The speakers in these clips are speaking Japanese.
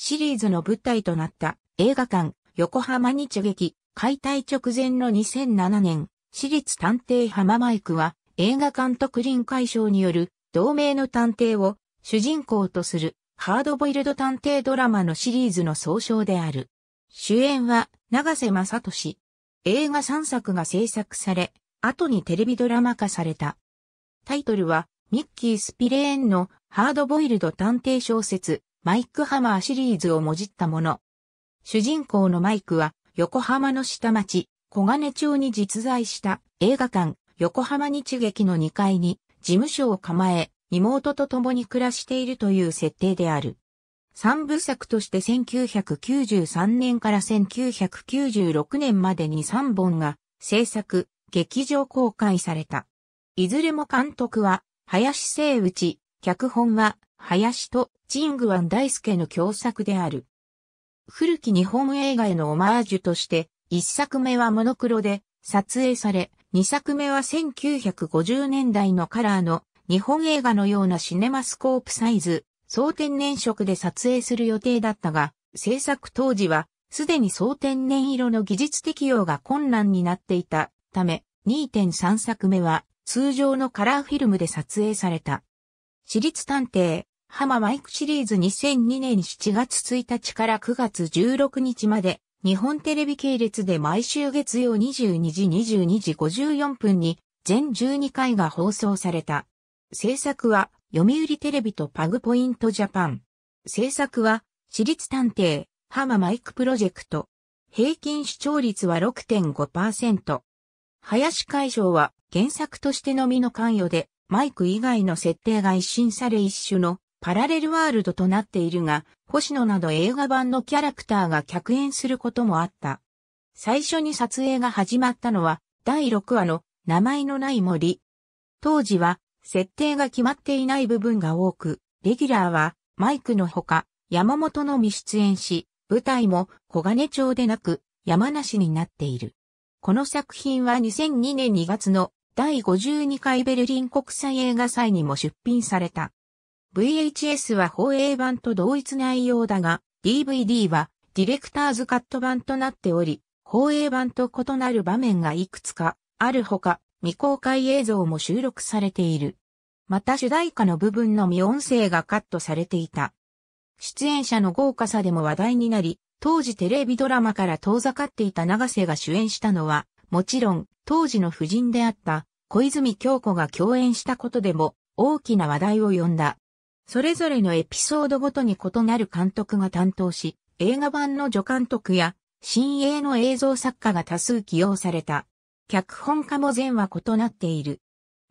シリーズの舞台となった映画館横浜に直劇解体直前の2007年、私立探偵浜マイクは映画監督林海賞による同名の探偵を主人公とするハードボイルド探偵ドラマのシリーズの総称である。主演は長瀬正俊。映画3作が制作され、後にテレビドラマ化された。タイトルはミッキー・スピレーンのハードボイルド探偵小説マイクハマーシリーズをもじったもの。主人公のマイクは、横浜の下町、小金町に実在した映画館、横浜日劇の2階に事務所を構え、妹と共に暮らしているという設定である。三部作として1993年から1996年までに3本が制作、劇場公開された。いずれも監督は、林聖内、脚本は、林とチングワン大輔の共作である。古き日本映画へのオマージュとして、一作目はモノクロで撮影され、二作目は1950年代のカラーの日本映画のようなシネマスコープサイズ、総天然色で撮影する予定だったが、制作当時はすでに総天然色の技術適用が困難になっていたため、2.3作目は通常のカラーフィルムで撮影された。私立探偵、ハママイクシリーズ2002年7月1日から9月16日まで、日本テレビ系列で毎週月曜22時22時54分に、全12回が放送された。制作は、読売テレビとパグポイントジャパン。制作は、私立探偵、ハママイクプロジェクト。平均視聴率は6.5%。林会場は原作としてのみの関与で、マイク以外の設定が一新され一種のパラレルワールドとなっているが、星野など映画版のキャラクターが客演することもあった。最初に撮影が始まったのは、第6話の名前のない森。当時は、設定が決まっていない部分が多く、レギュラーは、マイクのほか、山本のみ出演し、舞台も小金町でなく、山梨になっている。この作品は2002年2月の第52回ベルリン国際映画祭にも出品された。VHS は放映版と同一内容だが、DVD はディレクターズカット版となっており、放映版と異なる場面がいくつかあるほか、未公開映像も収録されている。また主題歌の部分のみ音声がカットされていた。出演者の豪華さでも話題になり、当時テレビドラマから遠ざかっていた長瀬が主演したのは、もちろん当時の夫人であった小泉京子が共演したことでも大きな話題を呼んだ。それぞれのエピソードごとに異なる監督が担当し、映画版の助監督や、新鋭の映像作家が多数起用された。脚本家も全話異なっている。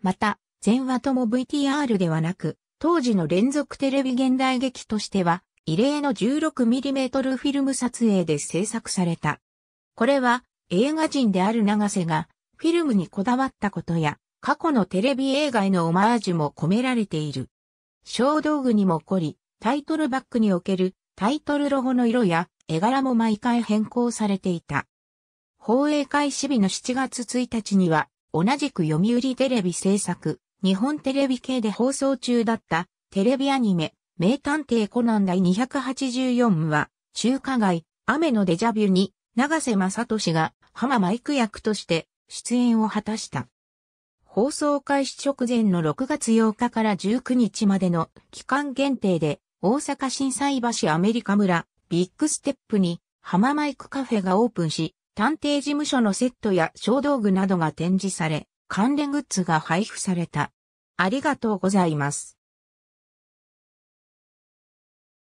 また、全話とも VTR ではなく、当時の連続テレビ現代劇としては、異例の 16mm フィルム撮影で制作された。これは、映画人である長瀬が、フィルムにこだわったことや、過去のテレビ映画へのオマージュも込められている。小道具にも起こり、タイトルバックにおけるタイトルロゴの色や絵柄も毎回変更されていた。放映開始日の7月1日には、同じく読売テレビ制作、日本テレビ系で放送中だったテレビアニメ、名探偵コナン第284は、中華街、雨のデジャビュに、長瀬正俊が、浜マイク役として、出演を果たした。放送開始直前の6月8日から19日までの期間限定で大阪震災橋アメリカ村ビッグステップに浜マイクカフェがオープンし、探偵事務所のセットや小道具などが展示され、関連グッズが配布された。ありがとうございます。